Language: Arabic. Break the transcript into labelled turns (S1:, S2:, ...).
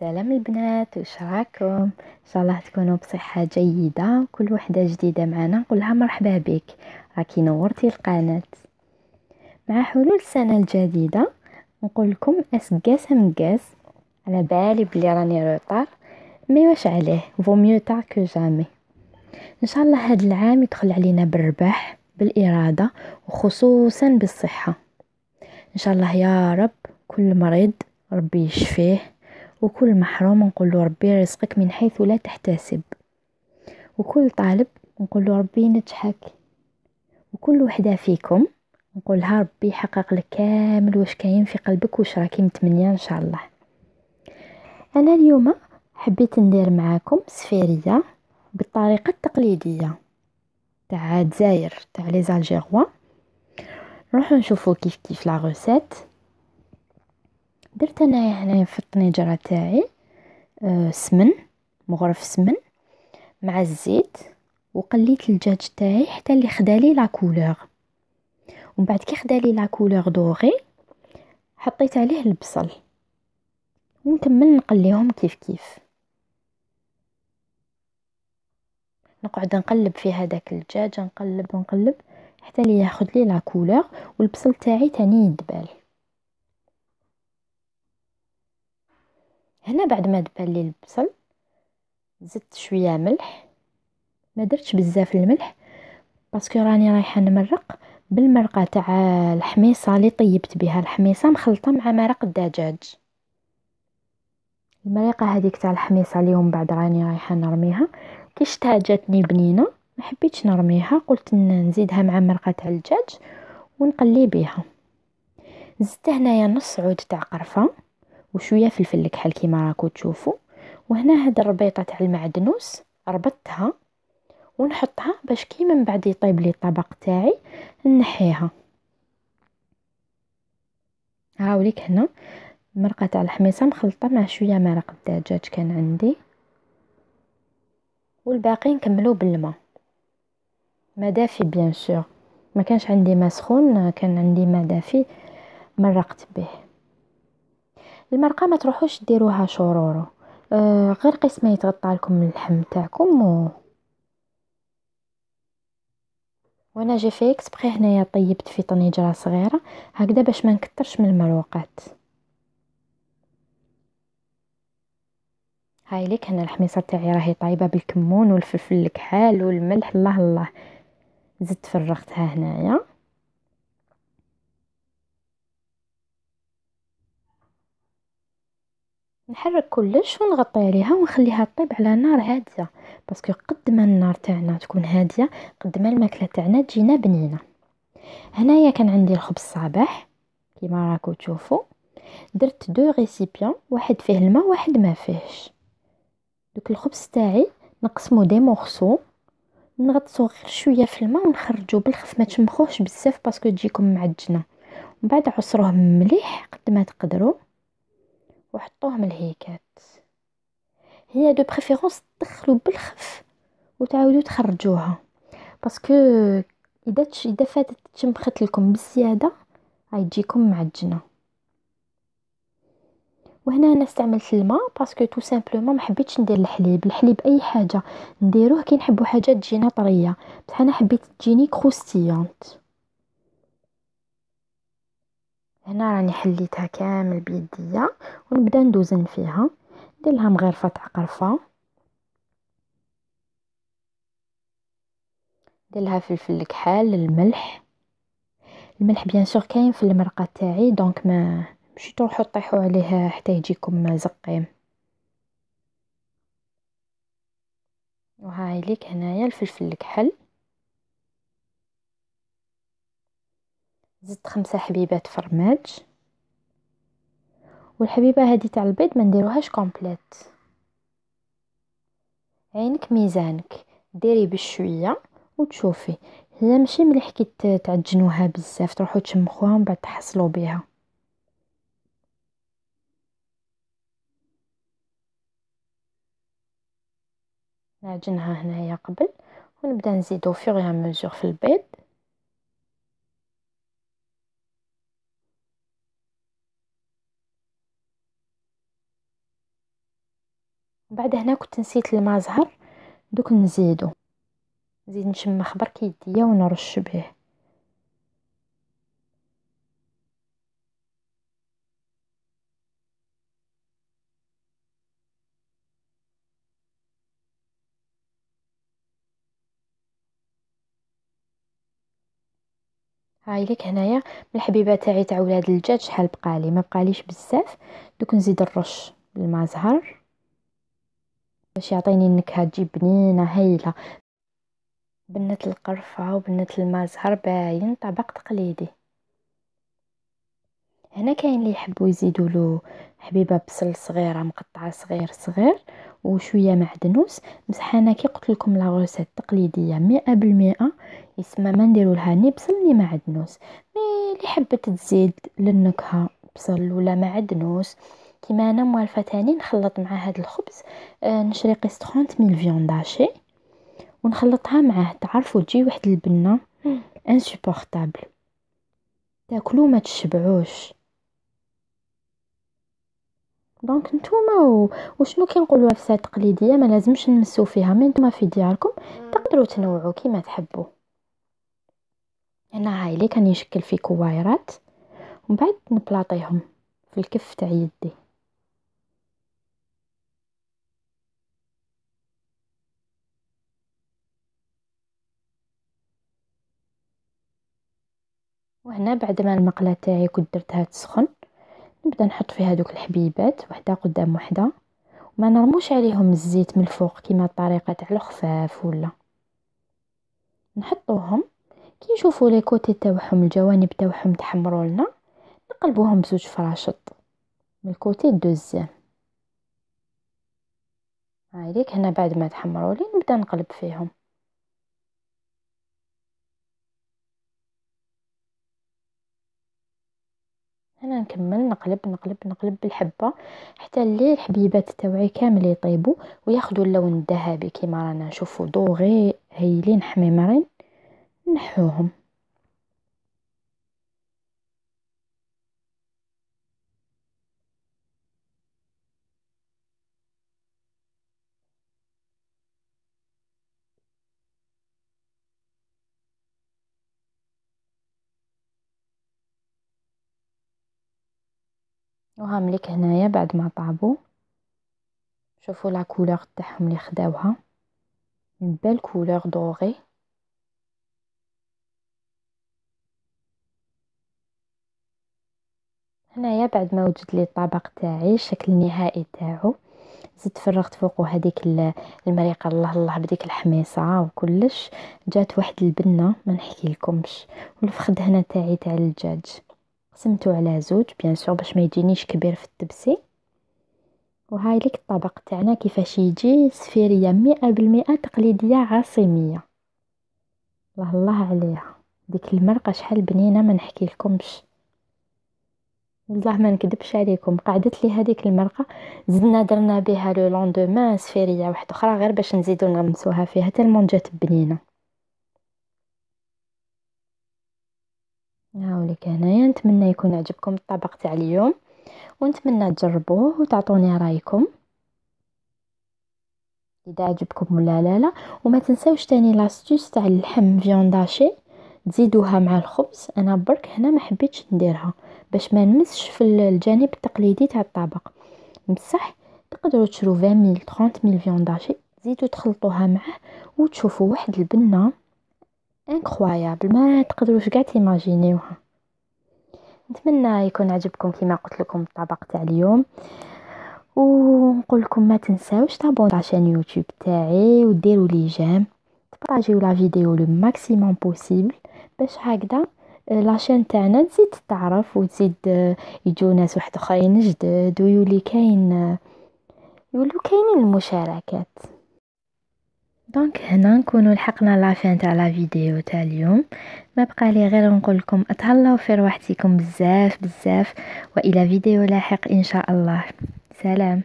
S1: سلام البنات وش راكم ان شاء الله تكونوا بصحه جيده كل وحده جديده معنا نقولها مرحبا بك راكي نورتي القناه مع حلول السنه الجديده نقول لكم اسقاس مقاس على بالي بلي راني روطار مي واش عليه فو ميو تار كو جامي ان شاء الله هذا العام يدخل علينا بالرباح بالاراده وخصوصا بالصحه ان شاء الله يا رب كل مريض ربي يشفيه وكل محروم نقول له ربي يرزقك من حيث لا تحتسب وكل طالب نقول له ربي ينجحك وكل وحدة فيكم نقولها ربي حقق لك كامل واش كاين في قلبك واش راكي متمنيه ان شاء الله انا اليوم حبيت ندير معاكم سفيريه بالطريقه التقليديه تاع الجزائر تاع لي نروحو نشوفو كيف كيف لا روسيت درت انايا يعني هنايا في الطنيجره تاعي آه، سمن مغرف سمن مع الزيت وقليت الدجاج تاعي حتى اللي خدالي لا كولور ومن بعد كي خدالي لا كولور دوغي حطيت عليه البصل ونكمل نقليهم كيف كيف نقعد نقلب في هذاك الدجاج نقلب نقلب حتى لي ياخذ لي لا كولور والبصل تاعي تاني يدبال هنا بعد ما دبل لي البصل زدت شويه ملح ما درتش بزاف الملح باسكو راني رايحه نمرق بالمرقه تاع الحميصه اللي طيبت بها الحميصه مخلطه مع مرق الدجاج المريقه هذيك تاع الحميصه اليوم بعد راني رايحه نرميها كي شتها جاتني بنينه ما حبيتش نرميها قلت نزيدها مع مرقه تاع الدجاج ونقلي بها زدت هنايا نص عود تاع قرفه وشويه فلفل الكحل كيما راكو تشوفوا وهنا هاد الربيطه تاع المعدنوس ربطتها ونحطها باش كي من بعد يطيب لي الطبق تاعي نحيها هاوليك هنا مرقه تاع الحميصه مخلطه مع شويه مرق الدجاج كان عندي والباقي نكملو بالماء ما دافي بيان سور ما كانش عندي ما سخون كان عندي ما دافي مرقت به المرقه ما تروحوش ديروها شورورو آه غير قسمه يتغطى لكم اللحم تاعكم و وانا جي في اكسبري هنايا طيبت في طنجره صغيره هكذا باش ما نكثرش من المروقات هاي ليك هنا الحميصه تاعي راهي طايبه بالكمون والفلفل الكحال والملح الله الله زدت فرغتها هنايا نحرك كلش ونغطي عليها ونخليها طيب على نار هاديه باسكو قد ما النار تاعنا تكون هاديه قد ما الماكله تاعنا تجينا بنينه هنايا كان عندي الخبز الصباح كيما راكو تشوفوا درت دو ريسيبيون واحد فيه الماء واحد ما فيهش دوك الخبز تاعي نقسمو دي مورسو نغطسو غير شويه في الماء ونخرجو بالخف ما تشمخوهش بزاف باسكو تجيكم معجنه ومن بعد عصروه مليح قد ما تقدروا وحطوهم الهيكات هي دو بريفيرونس تدخلوا بالخف وتعاودوا تخرجوها باسكو اذا اذا فاتت تشمخت لكم بالزياده غيجيكم معجنه وهنا انا استعملت الماء باسكو تو سامبلومون ما حبيتش ندير الحليب الحليب اي حاجه نديروه كي نحبوا حاجه تجينا طريه بصح انا حبيت تجيني كروستيانت هنا راني حليتها كامل بيديا ونبدا ندوزن فيها نديرلها مغرفه تاع قرفه نديرلها فلفل الكحال الملح الملح بيان سور كاين في المرقه تاعي دونك ما مشي تروحوا طيحوا عليه حتى يجيكم زقيم وهاي ليك هنايا الفلفل الكحل زدت خمسة حبيبات فرماج والحبيبه هذه تاع البيض ما نديروهاش كومبليت عينك ميزانك ديري بشويه وتشوفي هي ماشي مليح كي تعجنوها بزاف تروحوا تشمخوها ومن بعد تحصلوا بها نعجنها هنايا قبل ونبدا نزيدو فيغ مزور في البيض بعد هنا كنت نسيت الماء زهر دوك نزيدو نزيد نشم خبر يديا ونرش به هاي لك هنايا من الحبيبه تاعي تاع ولاد الدجاج شحال بقالي ما بقاليش بزاف دوك نزيد الرش بالماء زهر باش يعطيني النكهه تجي بنينه هايله بنه القرفه وبنه المزهر باين طبق تقليدي هنا كاين اللي يحبوا يزيدوا له حبيبه بصل صغيره مقطعه صغير صغير وشويه معدنوس بصح انا كي قلت لكم لا غوسيت تقليديه 100% يسمى ما نديروا لها ني بصل ني معدنوس مي اللي حبت تزيد للنكهه بصل ولا معدنوس كيما انا موالفه تاني نخلط مع هذا الخبز آه، نشري قسط 30 من الفيوند داشي ونخلطها معاه تعرفوا تجي واحد البنه انسوبورطابل تاكلو ما تشبعوش دونك نتوما وشنو كنقولوها في الساعه التقليديه ما لازمش نمسو فيها مي نتوما في دياركم تقدروا تنوعوا كيما تحبوا هنا هاي اللي كان يشكل في كويرات ومن بعد نبلاطيهم في الكف تاع يدي هنا بعد ما المقله تاعي كنت درتها تسخن نبدا نحط فيها دوك الحبيبات وحده قدام وحده وما نرموش عليهم الزيت من الفوق كما الطريقه تاع الخفاف ولا نحطوهم كي نشوفوا لي كوتي تاعهم الجوانب تاعهم تحمروا لنا نقلبوهم بزوج فراشط من الكوتي الدوزيام هايليك هنا بعد ما تحمروا لي نبدا نقلب فيهم نكمل نقلب نقلب نقلب بالحبه حتى اللي الحبيبات تاوعي كامل يطيبوا وياخذوا اللون الذهبي كيما رانا نشوفوا دوغي هايلين حميمرين نحوهم وها مليك هنايا بعد ما طابو شوفوا لا كولور تاعهم اللي خداوها من بال كولور دوري هنايا بعد ما وجد لي الطبق تاعي الشكل النهائي تاعو زدت فرغت فوقو هذيك المريقه الله الله بديك الحميصه وكلش جات واحد البنه ما نحكي لكمش والفخد هنا تاعي تاع الدجاج سمتو على زوج بيان سور باش ما يجينيش كبير في التبسي وهاي لك الطبق تاعنا كيفاش يجي سفيريه مئة بالمئة تقليديه عاصميه الله الله عليها ديك المرقه شحال بنينه ما نحكي لكمش والله ما نكذبش عليكم قعدت لي هذيك المرقه زدنا درنا بها لو لوندومان سفيريه واحده اخرى غير باش نزيدو نغمسوها فيها تالمون جات بنينه هاوليك هنايا نتمنى يكون عجبكم الطبق تاع اليوم ونتمنى تجربوه وتعطوني رايكم اذا عجبكم ولا لا لا وما تنساوش تاني لاستوس تاع اللحم فيونداشي تزيدوها مع الخبز انا برك هنا ما حبيتش نديرها باش ما نمسش في الجانب التقليدي تاع الطبق بصح تقدروا تشرو 20 ميل 30 ميل فيونداشي تزيدوا تخلطوها معه وتشوفوا واحد البنه انكرويابل ما تقدروش كاع تيماجينيوها نتمنى يكون عجبكم كما قلت لكم الطبق تاع اليوم ونقول لكم ما تنساوش تابون عشان يوتيوب تاعي وديروا لي جيم تبارطاجيو لا فيديو لو ماكسيموم بوسيبل باش هكذا آه، لاشين تاعنا تزيد تعرف وتزيد آه، يجو ناس واحد اخرين جدد ويولي كاين آه، يولو كاينين المشاركات دونك هنا نكونوا لحقنا لافين تاع لا فيديو تاع اليوم ما بقى لي غير نقول لكم تهلاو في روحتكم بزاف بزاف والى فيديو لاحق ان شاء الله سلام